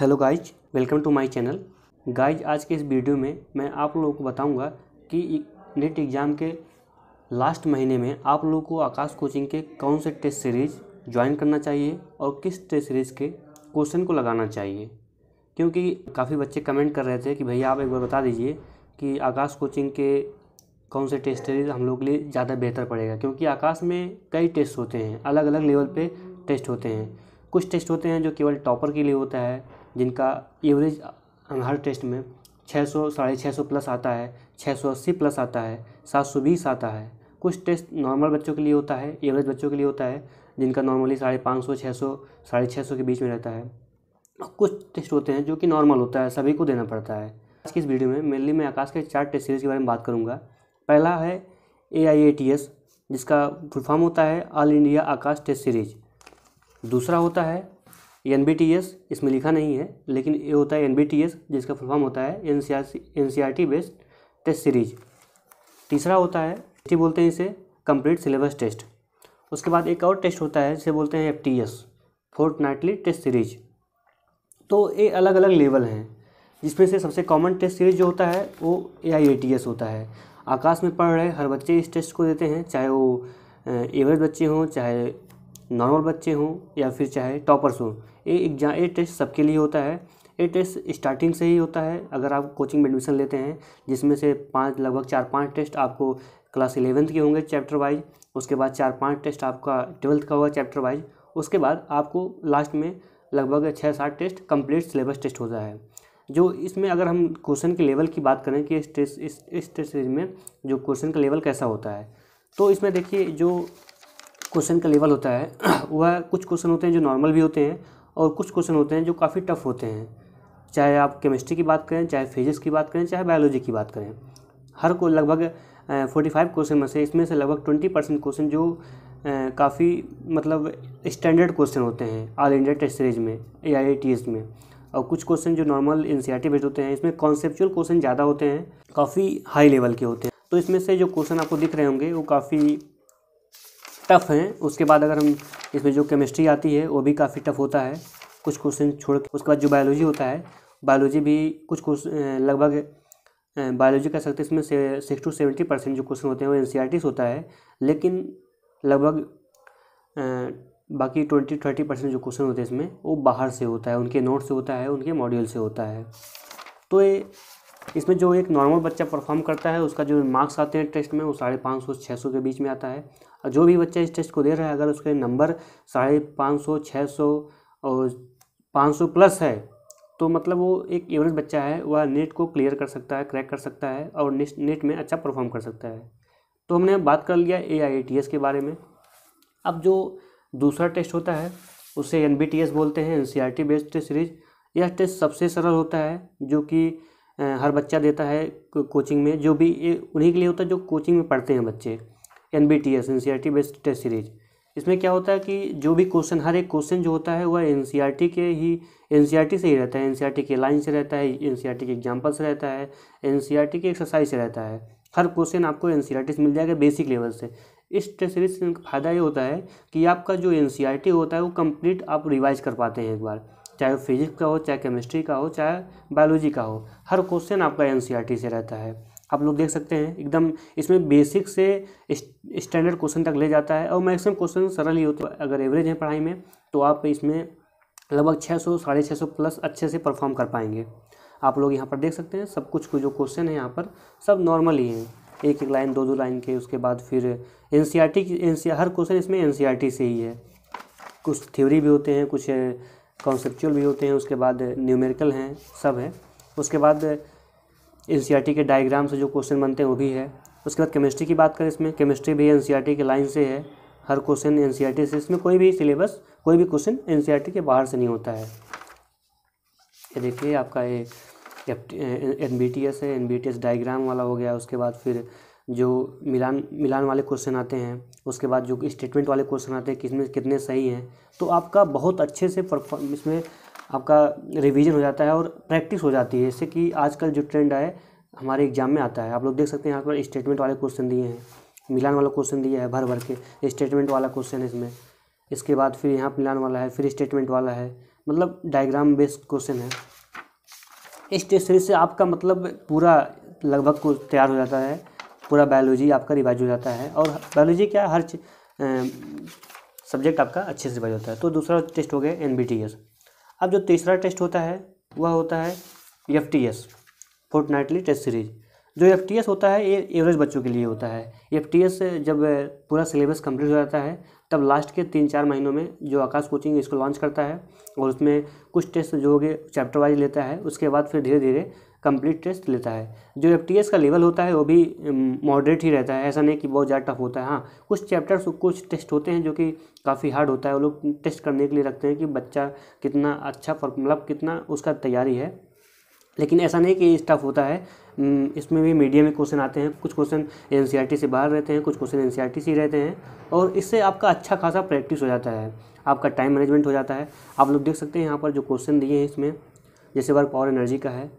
hello guys welcome to my channel guys आज के इस वीडियो में मैं आप लोगों को बताऊंगा कि नेट एग्ज़ाम के लास्ट महीने में आप लोगों को आकाश कोचिंग के कौन से टेस्ट सीरीज़ ज्वाइन करना चाहिए और किस टेस्ट सीरीज़ के क्वेश्चन को लगाना चाहिए क्योंकि काफ़ी बच्चे कमेंट कर रहे थे कि भैया आप एक बार बता दीजिए कि आकाश कोचिंग के कौन से टेस्ट सीरीज़ हम लोग के लिए ज़्यादा बेहतर पड़ेगा क्योंकि आकाश में कई टेस्ट होते हैं अलग अलग लेवल पर टेस्ट होते हैं कुछ टेस्ट होते हैं जो केवल टॉपर के लिए होता है जिनका एवरेज हर टेस्ट में 600 साढ़े छः प्लस आता है 680 प्लस आता है 720 आता है कुछ टेस्ट नॉर्मल बच्चों के लिए होता है एवरेज बच्चों के लिए होता है जिनका नॉर्मली साढ़े पाँच सौ छः सौ साढ़े छः सौ के बीच में रहता है कुछ टेस्ट होते हैं जो कि नॉर्मल होता है सभी को देना पड़ता है आज की इस वीडियो में मेनली मैं आकाश के चार टेस्ट सीरीज़ के बारे में बात करूँगा पहला है A I A T S जिसका फुल फॉर्म होता है all India Aakash test series दूसरा होता है एन इसमें लिखा नहीं है लेकिन ये होता है एन जिसका फुल फॉर्म होता है N C based test series तीसरा होता है टी e बोलते हैं इसे कंप्लीट सिलेबस टेस्ट उसके बाद एक और टेस्ट होता है जिसे बोलते हैं F T S fortnightly test series तो ये अलग अलग लेवल हैं जिसमें से सबसे कॉमन टेस्ट सीरीज जो होता है वो ए आई ए टी एस होता है आकाश में पढ़ रहे हर बच्चे इस टेस्ट को देते हैं चाहे वो एवरेज बच्चे हों चाहे नॉर्मल बच्चे हों या फिर चाहे टॉपर्स हों ये एग्जाम ये टेस्ट सबके लिए होता है ये टेस्ट स्टार्टिंग से ही होता है अगर आप कोचिंग में एडमिशन लेते हैं जिसमें से पाँच लगभग चार पाँच टेस्ट आपको क्लास इलेवेंथ के होंगे चैप्टर वाइज उसके बाद चार पाँच टेस्ट आपका ट्वेल्थ का होगा चैप्टर वाइज उसके बाद आपको लास्ट में लगभग छः सात टेस्ट कंप्लीट सिलेबस टेस्ट होता है जो इसमें अगर हम क्वेश्चन के लेवल की बात करें कि इस टेस्ट इस इस टेस्ट सीरीज में जो क्वेश्चन का लेवल कैसा होता है तो इसमें देखिए जो क्वेश्चन का लेवल होता है वह कुछ क्वेश्चन होते हैं जो नॉर्मल भी होते हैं और कुछ क्वेश्चन होते हैं जो काफ़ी टफ होते हैं चाहे आप केमिस्ट्री की बात करें चाहे फिजिक्स की बात करें चाहे बायोलॉजी की बात करें हर को लगभग फोर्टी फाइव क्वेश्चन में से इसमें से लगभग ट्वेंटी परसेंट क्वेश्चन जो काफ़ी मतलब स्टैंडर्ड क्वेश्चन होते हैं ऑल इंडिया टेस्ट सीरीज में ए आई में और कुछ क्वेश्चन जो नॉर्मल एन सी बेस्ड होते हैं इसमें कॉन्सेप्चुअल क्वेश्चन ज़्यादा होते हैं काफ़ी हाई लेवल के होते हैं तो इसमें से जो क्वेश्चन आपको दिख रहे होंगे वो काफ़ी टफ़ हैं उसके बाद अगर हम इसमें जो केमिस्ट्री आती है वो भी काफ़ी टफ़ होता है कुछ क्वेश्चन छोड़ उसके बाद जो बायोलॉजी होता है बायोलॉजी भी कुछ क्वेश्चन लगभग बायोलॉजी कह सकते हैं इसमें से सिक्स टू सेवेंटी परसेंट जो क्वेश्चन होते हैं वो एन होता है लेकिन लगभग बाकी ट्वेंटी थर्टी परसेंट जो क्वेश्चन होते हैं इसमें वो बाहर से होता है उनके नोट से होता है उनके मॉड्यूल से होता है तो ये इसमें जो एक नॉर्मल बच्चा परफॉर्म करता है उसका जो मार्क्स आते हैं टेस्ट में वो साढ़े पाँच सौ छः सौ के बीच में आता है और जो भी बच्चा इस टेस्ट को दे रहा है अगर उसके नंबर साढ़े पाँच सौ छः सौ और पाँच सौ प्लस है तो मतलब वो एक एवरेज बच्चा है वह नेट को क्लियर कर सकता है क्रैक कर सकता है और नेट में अच्छा परफॉर्म कर सकता है तो हमने बात कर लिया ए के बारे में अब जो दूसरा टेस्ट होता है उसे एन बोलते हैं एन बेस्ड सीरीज यह टेस्ट सबसे सरल होता है जो कि हर बच्चा देता है कोचिंग में जो भी उन्हीं के लिए होता है जो कोचिंग में पढ़ते हैं बच्चे N B T S N C R T based test series इसमें क्या होता है कि जो भी क्वेश्चन हर एक क्वेश्चन जो होता है वह एन सी आर टी के ही एन सी आर टी से ही रहता है एन सी आर टी के लाइन से रहता है एन सी आर टी के एग्जाम्पल से रहता है एन सी आर टी के एक्सरसाइज से रहता है हर क्वेश्चन आपको एन सी आर टी से मिल जाएगा बेसिक लेवल से इस टेस्ट सीरीज से फ़ायदा ये होता है कि आपका जो एन सी आर टी होता है वो कंप्लीट आप रिवाइज कर पाते हैं एक बार चाहे वो फिजिक्स का हो चाहे केमिस्ट्री का हो चाहे बायोलॉजी का हो हर क्वेश्चन आपका एन e से रहता है आप लोग देख सकते हैं एकदम इसमें बेसिक से स्टैंडर्ड क्वेश्चन तक ले जाता है और मैक्सिमम क्वेश्चन सरल ही होते हैं अगर एवरेज है पढ़ाई में तो आप इसमें लगभग छः सौ साढ़े छः सौ प्लस अच्छे से परफॉर्म कर पाएंगे आप लोग यहाँ पर देख सकते हैं सब कुछ जो क्वेश्चन है यहाँ पर सब नॉर्मल ही हैं एक एक लाइन दो दो लाइन के उसके बाद फिर एन सी आर टी हर क्वेश्चन इसमें एन सी आर टी से ही है कुछ थ्योरी भी होते हैं कुछ कॉन्सेप्चुअल भी होते हैं उसके बाद न्यूमेरिकल हैं सब है उसके बाद एन के डायग्राम से जो क्वेश्चन बनते हैं वो भी है उसके बाद केमिस्ट्री की बात करें इसमें केमिस्ट्री भी एन के लाइन से है हर क्वेश्चन एन से इसमें कोई भी सिलेबस कोई भी क्वेश्चन एन के बाहर से नहीं होता है ये देखिए आपका ये एन बी टी एस है N B T S diagram वाला हो गया उसके बाद फिर जो मिलान मिलान वाले क्वेश्चन आते हैं उसके बाद जो स्टेटमेंट वाले क्वेश्चन आते हैं किसमें कितने सही हैं तो आपका बहुत अच्छे से परफॉर्म इसमें आपका रिवीजन हो जाता है और प्रैक्टिस हो जाती है जैसे कि आजकल जो ट्रेंड है हमारे एग्जाम में आता है आप लोग देख सकते हैं यहाँ पर स्टेटमेंट वाले क्वेश्चन दिए हैं मिलान वाला क्वेश्चन दिया है भर भर के स्टेटमेंट वाला क्वेश्चन है इसमें इसके बाद फिर यहाँ मिलान वाला है फिर स्टेटमेंट वाला है मतलब डायग्राम बेस्ड क्वेश्चन है इस से आपका मतलब पूरा लगभग को तैयार हो जाता है पूरा बायोलॉजी आपका रिवाइज हो जाता है और बायोलॉजी क्या हर सब्जेक्ट आपका अच्छे से रिवाइज होता है तो दूसरा टेस्ट हो गया एन बी टी एस अब जो तीसरा टेस्ट होता है वह होता है F T S fortnightly test series जो एफ टी एस होता है ये एवरेज बच्चों के लिए होता है एफ टी एस जब पूरा सिलेबस कंप्लीट हो जाता है तब लास्ट के तीन चार महीनों में जो आकाश कोचिंग इसको लॉन्च करता है और उसमें कुछ टेस्ट जो हो गए चैप्टर वाइज लेता है उसके बाद फिर धीरे धीरे कंप्लीट टेस्ट लेता है जो एफ का लेवल होता है वो भी मॉडरेट ही रहता है ऐसा नहीं कि बहुत ज़्यादा टफ होता है हाँ कुछ चैप्टर्स कुछ टेस्ट होते हैं जो कि काफ़ी हार्ड होता है वो लोग टेस्ट करने के लिए रखते हैं कि बच्चा कितना अच्छा मतलब कितना उसका तैयारी है लेकिन ऐसा नहीं कि टफ होता है इसमें भी मीडिया में क्वेश्चन आते हैं कुछ क्वेश्चन एन e से बाहर रहते हैं कुछ क्वेश्चन एन e से ही रहते हैं और इससे आपका अच्छा खासा प्रैक्टिस हो जाता है आपका टाइम मैनेजमेंट हो जाता है आप लोग देख सकते हैं यहाँ पर जो क्वेश्चन दिए हैं इसमें जैसे वर्क पावर एनर्जी का है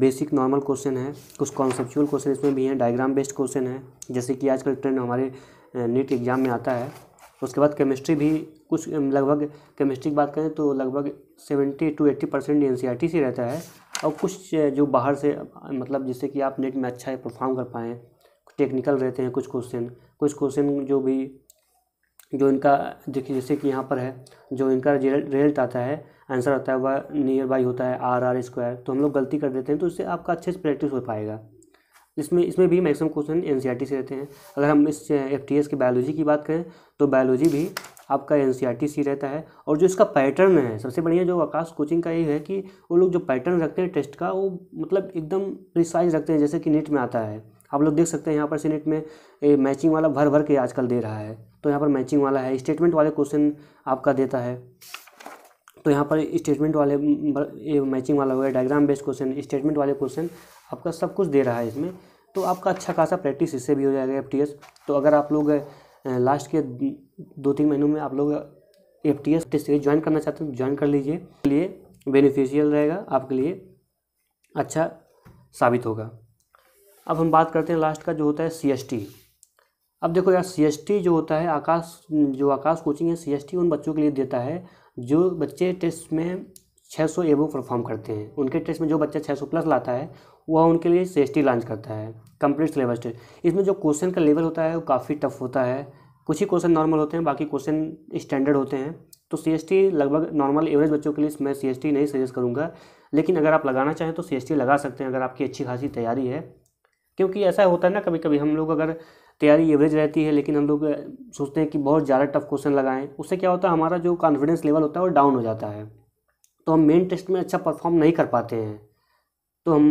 बेसिक नॉर्मल क्वेश्चन है कुछ कॉन्सेप्चुअल क्वेश्चन इसमें भी हैं डायग्राम बेस्ड क्वेश्चन है जैसे कि आजकल ट्रेंड हमारे नीट एग्ज़ाम में आता है उसके बाद केमिस्ट्री भी कुछ लगभग केमिस्ट्री की बात करें तो लगभग seventy to eighty percent N C R T से रहता है और कुछ जो बाहर से मतलब जिससे कि आप नेट में अच्छा परफॉर्म कर पाएँ टेक्निकल रहते हैं कुछ क्वेश्चन कुछ क्वेश्चन जो भी जो इनका देखिए जैसे कि यहाँ पर है जो इनका रिजल्ट आता है आंसर आता है वह नियर बाई होता है आर आर स्क्वायर तो हम लोग गलती कर देते हैं तो इससे आपका अच्छे से प्रैक्टिस हो पाएगा इसमें इसमें भी मैक्सिमम क्वेश्चन एन से रहते हैं अगर हम इस एफ टी एस की बायोलॉजी की बात करें तो बायोलॉजी भी आपका एन e सी रहता है और जो इसका पैटर्न है सबसे बढ़िया जो आकाश कोचिंग का ये है कि वो लोग जो पैटर्न रखते हैं टेस्ट का वो मतलब एकदम प्रिसाइज रखते हैं जैसे कि नेट में आता है आप लोग देख सकते हैं यहाँ पर नेट में ए, मैचिंग वाला भर भर के आजकल दे रहा है तो यहाँ पर मैचिंग वाला है स्टेटमेंट वाले क्वेश्चन आपका देता है तो यहाँ पर स्टेटमेंट वाले मैचिंग वाला हो गया डायग्राम बेस्ड क्वेश्चन स्टेटमेंट वाले क्वेश्चन आपका सब कुछ दे रहा है इसमें तो आपका अच्छा खासा प्रैक्टिस इससे भी हो जाएगा एफ तो अगर आप लोग लास्ट के दो तीन महीनों में आप लोग F T S series join करना चाहते हैं तो ज्वाइन कर लीजिए लिए बेनिफिशियल रहेगा आपके लिए अच्छा साबित होगा अब हम बात करते हैं लास्ट का जो होता है सी एस टी अब देखो यार सी जो होता है आकाश जो आकाश कोचिंग है सी उन बच्चों के लिए देता है जो बच्चे टेस्ट में 600 सौ एबो परफॉर्म करते हैं उनके टेस्ट में जो बच्चा 600 प्लस लाता है वह उनके लिए सी लॉन्च करता है कंप्लीट सिलेबस टेस्ट इसमें जो क्वेश्चन का लेवल होता है वो काफ़ी टफ होता है कुछ ही क्वेश्चन नॉर्मल होते हैं बाकी क्वेश्चन स्टैंडर्ड होते हैं तो सी लगभग नॉर्मल एवरेज बच्चों के लिए मैं सी नहीं सजेस्ट करूँगा लेकिन अगर आप लगाना चाहें तो सी लगा सकते हैं अगर आपकी अच्छी खासी तैयारी है क्योंकि ऐसा होता है ना कभी कभी हम लोग अगर तैयारी एवरेज रहती है लेकिन हम लोग सोचते हैं कि बहुत ज़्यादा टफ क्वेश्चन लगाएं उससे क्या होता है हमारा जो कॉन्फिडेंस लेवल होता है वो डाउन हो जाता है तो हम मेन टेस्ट में अच्छा परफॉर्म नहीं कर पाते हैं तो हम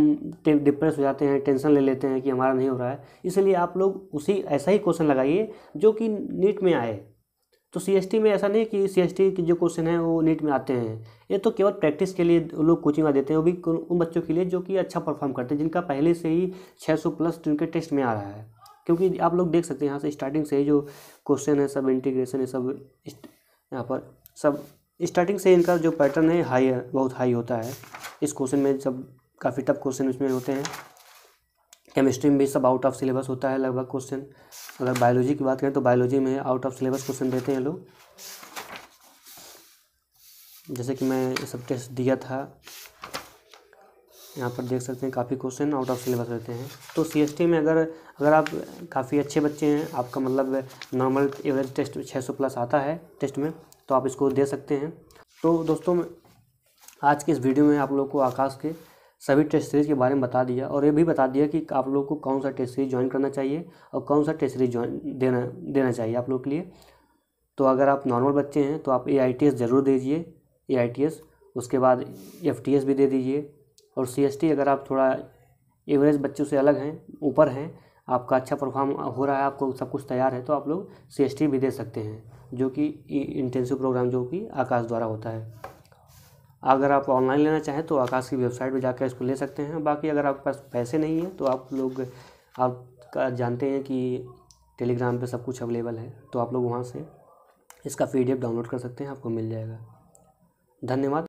डिप्रेस हो जाते हैं टेंशन ले लेते हैं कि हमारा नहीं हो रहा है इसलिए आप लोग उसी ऐसा ही क्वेश्चन लगाइए जो कि नीट में आए तो सी में ऐसा नहीं कि सी के जो क्वेश्चन हैं वो नीट में आते हैं ये तो केवल प्रैक्टिस के लिए लोग कोचिंग देते हैं वो भी उन बच्चों के लिए जो कि अच्छा परफॉर्म करते हैं जिनका पहले से ही 600 प्लस उनके टेस्ट में आ रहा है क्योंकि आप लोग देख सकते हैं यहाँ से स्टार्टिंग से ही जो क्वेश्चन है सब इंटीग्रेशन है सब यहाँ पर सब स्टार्टिंग से इनका जो पैटर्न है हाई है बहुत हाई होता है इस क्वेश्चन में सब काफ़ी टफ क्वेश्चन इसमें होते हैं केमिस्ट्री में भी सब आउट ऑफ सिलेबस होता है लगभग क्वेश्चन अगर बायोलॉजी की बात करें तो बायोलॉजी में आउट ऑफ सिलेबस क्वेश्चन देते हैं लोग जैसे कि मैं सब टेस्ट दिया था यहाँ पर देख सकते हैं काफ़ी क्वेश्चन आउट ऑफ सिलेबस रहते हैं तो सी में अगर अगर आप काफ़ी अच्छे बच्चे हैं आपका मतलब नॉर्मल एवरेज टेस्ट 600 प्लस आता है टेस्ट में तो आप इसको दे सकते हैं तो दोस्तों आज के इस वीडियो में आप लोग को आकाश के सभी टेस्ट सीरीज़ के बारे में बता दिया और ये भी बता दिया कि आप लोग को कौन सा टेस्ट सीरीज ज्वाइन करना चाहिए और कौन सा टेस्ट सीरीज ज्वाइन देना देना चाहिए आप लोग के लिए तो अगर आप नॉर्मल बच्चे हैं तो आप ए ज़रूर दीजिए ए उसके बाद एफ भी दे दीजिए और सी अगर आप थोड़ा एवरेज बच्चों से अलग हैं ऊपर हैं आपका अच्छा परफॉर्म हो रहा है आपको सब कुछ तैयार है तो आप लोग सी भी दे सकते हैं जो कि इंटेंसिव प्रोग्राम जो कि आकाश द्वारा होता है अगर आप ऑनलाइन लेना चाहें तो आकाश की वेबसाइट पर जाकर इसको ले सकते हैं बाकी अगर आपके पास पैसे नहीं हैं तो आप लोग आप जानते हैं कि टेलीग्राम पे सब कुछ अवेलेबल है तो आप लोग वहाँ से इसका पी डाउनलोड कर सकते हैं आपको मिल जाएगा धन्यवाद